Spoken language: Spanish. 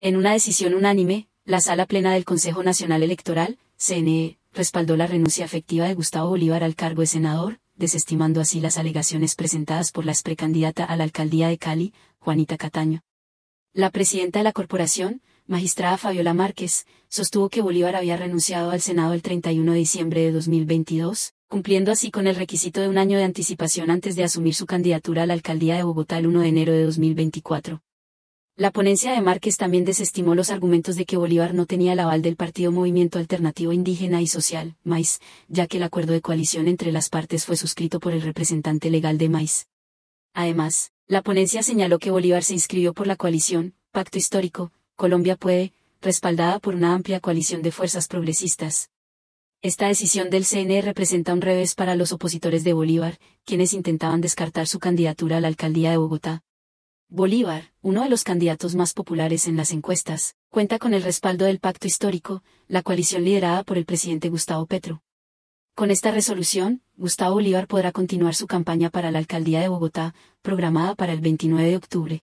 En una decisión unánime, la Sala Plena del Consejo Nacional Electoral, CNE, respaldó la renuncia efectiva de Gustavo Bolívar al cargo de senador, desestimando así las alegaciones presentadas por la exprecandidata a la alcaldía de Cali, Juanita Cataño. La presidenta de la corporación, magistrada Fabiola Márquez, sostuvo que Bolívar había renunciado al Senado el 31 de diciembre de 2022, cumpliendo así con el requisito de un año de anticipación antes de asumir su candidatura a la alcaldía de Bogotá el 1 de enero de 2024. La ponencia de Márquez también desestimó los argumentos de que Bolívar no tenía el aval del Partido Movimiento Alternativo Indígena y Social, MAIS, ya que el acuerdo de coalición entre las partes fue suscrito por el representante legal de MAIS. Además, la ponencia señaló que Bolívar se inscribió por la coalición, Pacto Histórico, Colombia Puede, respaldada por una amplia coalición de fuerzas progresistas. Esta decisión del CNE representa un revés para los opositores de Bolívar, quienes intentaban descartar su candidatura a la alcaldía de Bogotá. Bolívar, uno de los candidatos más populares en las encuestas, cuenta con el respaldo del pacto histórico, la coalición liderada por el presidente Gustavo Petro. Con esta resolución, Gustavo Bolívar podrá continuar su campaña para la alcaldía de Bogotá, programada para el 29 de octubre,